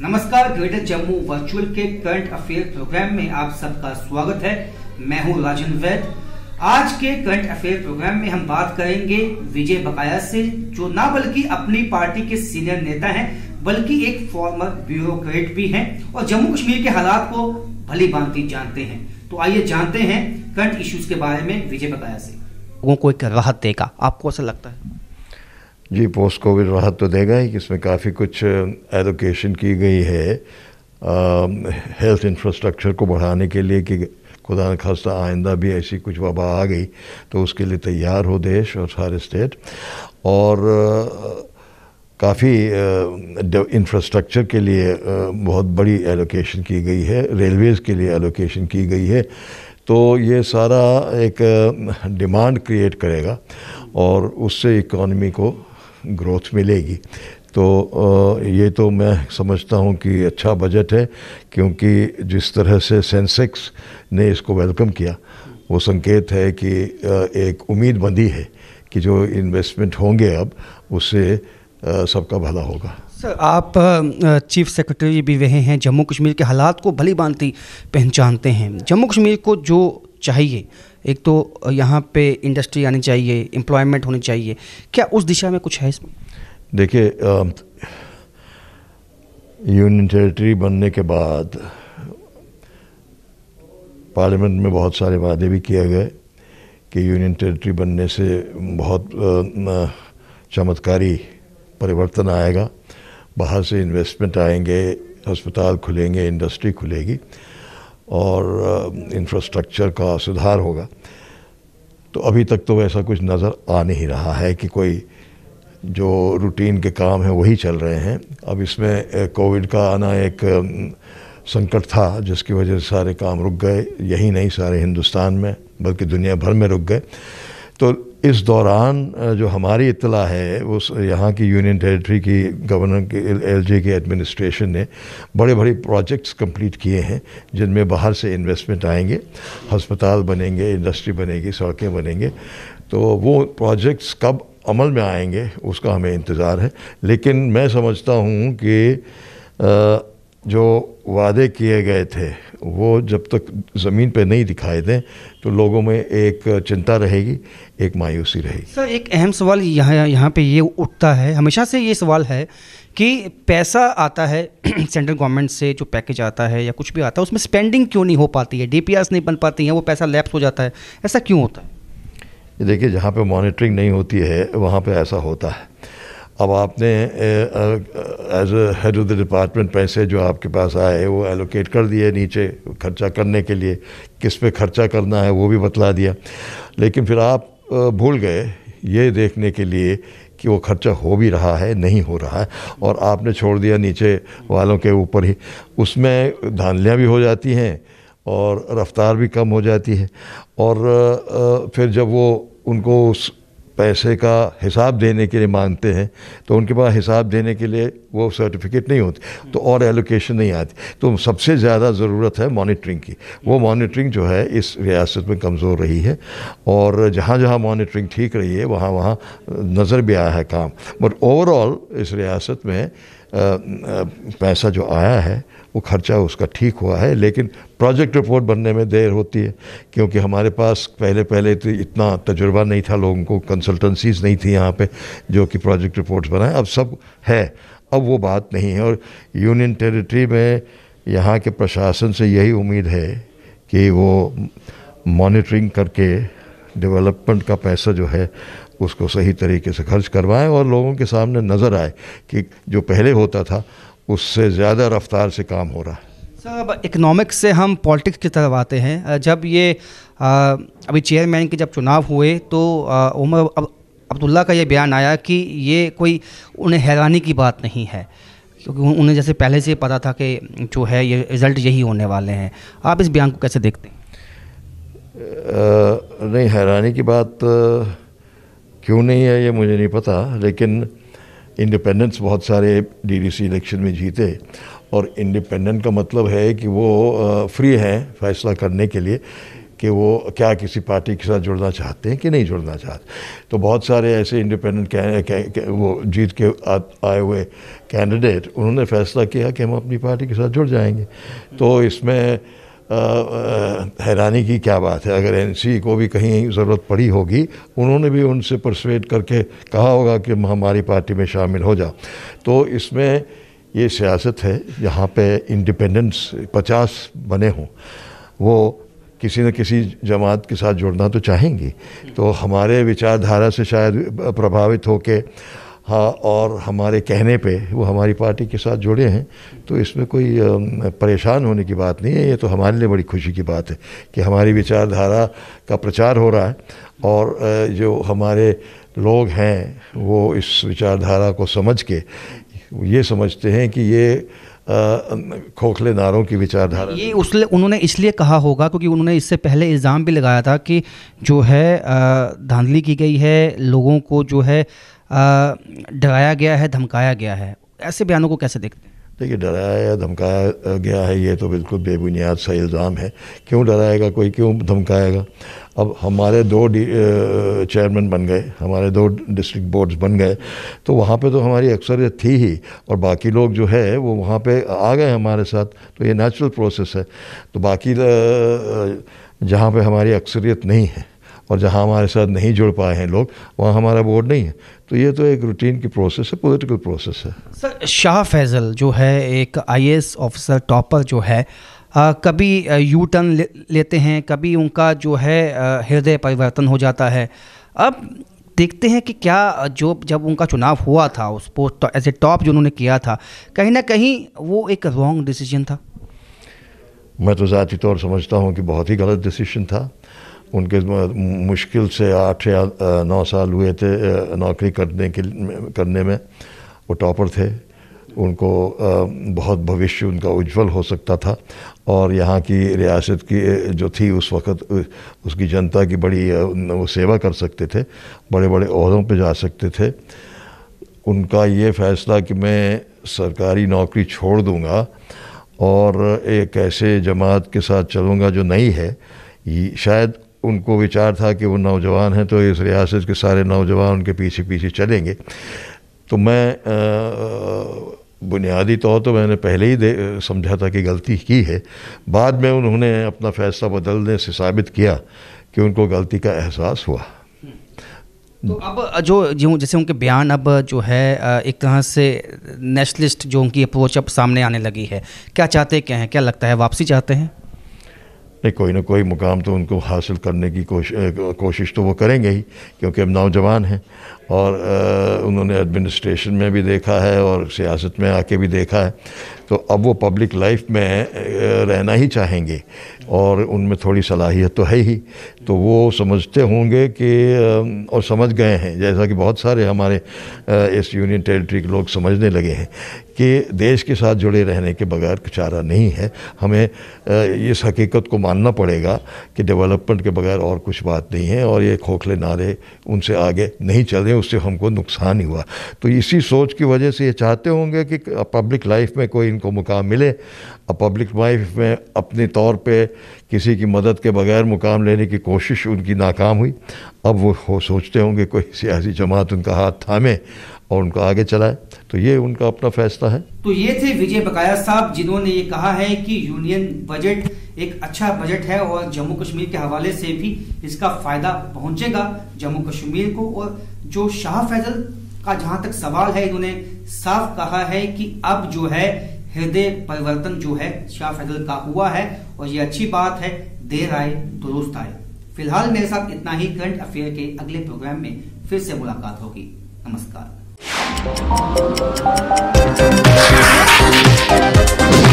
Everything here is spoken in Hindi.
नमस्कार ग्रेटर जम्मू वर्चुअल के करंट अफेयर प्रोग्राम में आप सबका स्वागत है मैं हूं राजन वैद आज के करंट अफेयर प्रोग्राम में हम बात करेंगे विजय बकाया से जो ना बल्कि अपनी पार्टी के सीनियर नेता हैं बल्कि एक फॉर्मर ब्यूरोक्रेट भी हैं और जम्मू कश्मीर के हालात को भली भांति जानते हैं तो आइए जानते हैं करंट इश्यूज के बारे में विजय बकाया से लोगों को एक राहत देगा आपको ऐसा लगता है जी पोस्ट कोविड राहत तो देगा ही इसमें काफ़ी कुछ एलोकेशन की गई है हेल्थ इंफ्रास्ट्रक्चर को बढ़ाने के लिए कि खुदा न खास्ता आइंदा भी ऐसी कुछ वबा आ गई तो उसके लिए तैयार हो देश और सारे स्टेट और काफ़ी इंफ्रास्ट्रक्चर के लिए बहुत बड़ी एलोकेशन की गई है रेलवेज़ के लिए एलोकेशन की गई है तो ये सारा एक डिमांड क्रिएट करेगा और उससे इकॉनमी को ग्रोथ मिलेगी तो ये तो मैं समझता हूँ कि अच्छा बजट है क्योंकि जिस तरह से सेंसेक्स ने इसको वेलकम किया वो संकेत है कि एक उम्मीद बंदी है कि जो इन्वेस्टमेंट होंगे अब उससे सबका भला होगा सर आप चीफ सेक्रेटरी भी रहे हैं जम्मू कश्मीर के हालात को भली भांति पहचानते हैं जम्मू कश्मीर को जो चाहिए एक तो यहाँ पे इंडस्ट्री आनी चाहिए एम्प्लॉयमेंट होनी चाहिए क्या उस दिशा में कुछ है इसमें देखिए यूनियन टेरिटरी बनने के बाद पार्लियामेंट में बहुत सारे वादे भी किए गए कि यूनियन टेरिटरी बनने से बहुत चमत्कारी परिवर्तन आएगा बाहर से इन्वेस्टमेंट आएंगे अस्पताल खुलेंगे इंडस्ट्री खुलेगी और इंफ्रास्ट्रक्चर का सुधार होगा तो अभी तक तो ऐसा कुछ नज़र आ नहीं रहा है कि कोई जो रूटीन के काम हैं वही चल रहे हैं अब इसमें कोविड का आना एक संकट था जिसकी वजह से सारे काम रुक गए यही नहीं सारे हिंदुस्तान में बल्कि दुनिया भर में रुक गए तो इस दौरान जो हमारी इतला है उस यहाँ की यूनियन टेरिटरी की गवर्नर के जे के एडमिनिस्ट्रेशन ने बड़े बड़े प्रोजेक्ट्स कंप्लीट किए हैं जिनमें बाहर से इन्वेस्टमेंट आएंगे हस्पताल बनेंगे इंडस्ट्री बनेगी सड़कें बनेंगे तो वो प्रोजेक्ट्स कब अमल में आएंगे उसका हमें इंतज़ार है लेकिन मैं समझता हूँ कि जो वादे किए गए थे वो जब तक ज़मीन पे नहीं दिखाए दें तो लोगों में एक चिंता रहेगी एक मायूसी रहेगी सर एक अहम सवाल यहाँ यहाँ पे ये उठता है हमेशा से ये सवाल है कि पैसा आता है सेंट्रल गवर्नमेंट से जो पैकेज आता है या कुछ भी आता है उसमें स्पेंडिंग क्यों नहीं हो पाती है डी नहीं बन पाती हैं वो पैसा लैप्स हो जाता है ऐसा क्यों होता है देखिए जहाँ पे मॉनिटरिंग नहीं होती है वहाँ पे ऐसा होता है अब आपने as head of the department पैसे जो आपके पास आए हैं वो एलोकेट कर दिए नीचे खर्चा करने के लिए किस पे खर्चा करना है वो भी बतला दिया लेकिन फिर आप भूल गए ये देखने के लिए कि वो खर्चा हो भी रहा है नहीं हो रहा है और आपने छोड़ दिया नीचे वालों के ऊपर ही उसमें धांधलियाँ भी हो जाती हैं और रफ्तार भी कम हो जाती है और फिर जब वो उनको उस पैसे का हिसाब देने के लिए मांगते हैं तो उनके पास हिसाब देने के लिए वो सर्टिफिकेट नहीं होती तो और एलोकेशन नहीं आती तो सबसे ज़्यादा ज़रूरत है मॉनिटरिंग की वो मॉनिटरिंग जो है इस रियासत में कमज़ोर रही है और जहाँ जहाँ मॉनिटरिंग ठीक रही है वहाँ वहाँ नज़र भी आया है काम बट ओवरऑल इस रियासत में पैसा जो आया है वो खर्चा उसका ठीक हुआ है लेकिन प्रोजेक्ट रिपोर्ट बनने में देर होती है क्योंकि हमारे पास पहले पहले तो इतना तजुर्बा नहीं था लोगों को कंसल्टेंसीज नहीं थी यहाँ पे जो कि प्रोजेक्ट रिपोर्ट्स बनाए अब सब है अब वो बात नहीं है और यूनियन टेरिटरी में यहाँ के प्रशासन से यही उम्मीद है कि वो मॉनिटरिंग करके डेवलपमेंट का पैसा जो है उसको सही तरीके से खर्च करवाएं और लोगों के सामने नज़र आए कि जो पहले होता था उससे ज़्यादा रफ्तार से काम हो रहा है साहब इकनॉमिक्स से हम पॉलिटिक्स की तरफ आते हैं जब ये आ, अभी चेयरमैन के जब चुनाव हुए तो उमर अब अब्दुल्ला का ये बयान आया कि ये कोई उन्हें हैरानी की बात नहीं है क्योंकि उन्हें जैसे पहले से पता था कि जो है ये रिज़ल्ट यही होने वाले हैं आप इस बयान को कैसे देखते हैं आ, नहीं हैरानी की बात क्यों नहीं है ये मुझे नहीं पता लेकिन इंडिपेंडेंस बहुत सारे डीडीसी इलेक्शन में जीते और इंडिपेंडेंट का मतलब है कि वो फ्री हैं फैसला करने के लिए कि वो क्या किसी पार्टी के साथ जुड़ना चाहते हैं कि नहीं जुड़ना चाहते तो बहुत सारे ऐसे इंडिपेंडेंट वो जीत के आए हुए कैंडिडेट उन्होंने फैसला किया कि हम अपनी पार्टी के साथ जुड़ जाएंगे तो इसमें हैरानी की क्या बात है अगर एन को भी कहीं ज़रूरत पड़ी होगी उन्होंने भी उनसे परसवेट करके कहा होगा कि हमारी पार्टी में शामिल हो जा तो इसमें ये सियासत है जहाँ पे इंडिपेंडेंस पचास बने हों वो किसी न किसी जमात के साथ जुड़ना तो चाहेंगी तो हमारे विचारधारा से शायद प्रभावित होकर हाँ और हमारे कहने पे वो हमारी पार्टी के साथ जुड़े हैं तो इसमें कोई परेशान होने की बात नहीं है ये तो हमारे लिए बड़ी खुशी की बात है कि हमारी विचारधारा का प्रचार हो रहा है और जो हमारे लोग हैं वो इस विचारधारा को समझ के ये समझते हैं कि ये खोखले नारों की विचारधारा ये उस उन्होंने इसलिए कहा होगा क्योंकि उन्होंने इससे पहले इल्ज़ाम भी लगाया था कि जो है धांधली की गई है लोगों को जो है डराया गया है धमकाया गया है ऐसे बयानों को कैसे देखते हैं देखिए डराया या धमकाया गया है ये तो बिल्कुल बेबुनियाद सा इल्ज़ाम है क्यों डराएगा कोई क्यों धमकाएगा अब हमारे दो चेयरमैन बन गए हमारे दो डिस्ट्रिक्ट बोर्ड्स बन गए तो वहाँ पे तो हमारी अक्सरियत थी ही और बाकी लोग जो है वो वहाँ पे आ गए हमारे साथ तो ये नेचुरल प्रोसेस है तो बाकी जहाँ पे हमारी अक्सरियत नहीं है और जहाँ हमारे साथ नहीं जुड़ पाए हैं लोग वहाँ हमारा वोट नहीं है तो ये तो एक रूटीन की प्रोसेस है पॉलिटिकल प्रोसेस है सर शाह फैज़ल जो है एक आई ऑफिसर टॉपर जो है आ, कभी यू टर्न ले, लेते हैं कभी उनका जो है हृदय परिवर्तन हो जाता है अब देखते हैं कि क्या जो जब उनका चुनाव हुआ था उस पोस्ट एज ए टॉप जो उन्होंने किया था कहीं ना कहीं वो एक रॉन्ग डिसीजन था मैं तो ज़ाती तौर समझता हूँ कि बहुत ही गलत डिसीजन था उनके मुश्किल से आठ या नौ साल हुए थे नौकरी करने के करने में वो टॉपर थे उनको बहुत भविष्य उनका उज्जवल हो सकता था और यहाँ की रियासत की जो थी उस वक्त उसकी जनता की बड़ी वो सेवा कर सकते थे बड़े बड़े अहदों पे जा सकते थे उनका ये फ़ैसला कि मैं सरकारी नौकरी छोड़ दूँगा और एक ऐसे जमात के साथ चलूँगा जो नहीं है शायद उनको विचार था कि वो नौजवान हैं तो इस रियासत के सारे नौजवान उनके पीछे पीछे चलेंगे तो मैं बुनियादी तौर तो मैंने पहले ही समझा था कि गलती की है बाद में उन्होंने अपना फैसला बदलने से साबित किया कि उनको गलती का एहसास हुआ तो अब जो जो जैसे उनके बयान अब जो है एक तरह से नेशनलिस्ट जो उनकी अप्रोच अब सामने आने लगी है क्या चाहते क्या हैं क्या लगता है वापसी चाहते हैं नहीं कोई ना कोई मुकाम तो उनको हासिल करने की कोश, कोशिश तो वो करेंगे ही क्योंकि अब नौजवान हैं और आ, उन्होंने एडमिनिस्ट्रेशन में भी देखा है और सियासत में आके भी देखा है तो अब वो पब्लिक लाइफ में रहना ही चाहेंगे और उनमें थोड़ी सलाहियत तो है ही तो वो समझते होंगे कि और समझ गए हैं जैसा कि बहुत सारे हमारे इस यूनियन टेरिटरी के लोग समझने लगे हैं कि देश के साथ जुड़े रहने के बगैर चारा नहीं है हमें इस हकीकत को मानना पड़ेगा कि डेवलपमेंट के बगैर और कुछ बात नहीं है और ये खोखले नारे उनसे आगे नहीं चल रहे उससे हमको नुकसान ही हुआ तो इसी सोच की वजह से ये चाहते होंगे कि पब्लिक लाइफ में कोई इनको मुकाम मिले पब्लिक लाइफ में अपने तौर पर किसी की मदद के बगैर मुकाम लेने की कोशिश उनकी नाकाम हुई अब वो हो सोचते होंगे कोई सियासी जमात उनका हाथ थामे और उनको आगे चलाए तो ये उनका अपना फैसला है तो ये थे विजय बकाया साहब जिन्होंने ये कहा है कि यूनियन बजट एक अच्छा बजट है और जम्मू कश्मीर के हवाले से भी इसका फायदा पहुंचेगा जम्मू कश्मीर को और जो शाह फैजल का जहां तक सवाल है इन्होंने साफ कहा है कि अब जो है हृदय परिवर्तन जो है शाह फैजल का हुआ है और ये अच्छी बात है देर आए दुरुस्त आए फिलहाल मेरे साथ इतना ही करंट अफेयर के अगले प्रोग्राम में फिर से मुलाकात होगी नमस्कार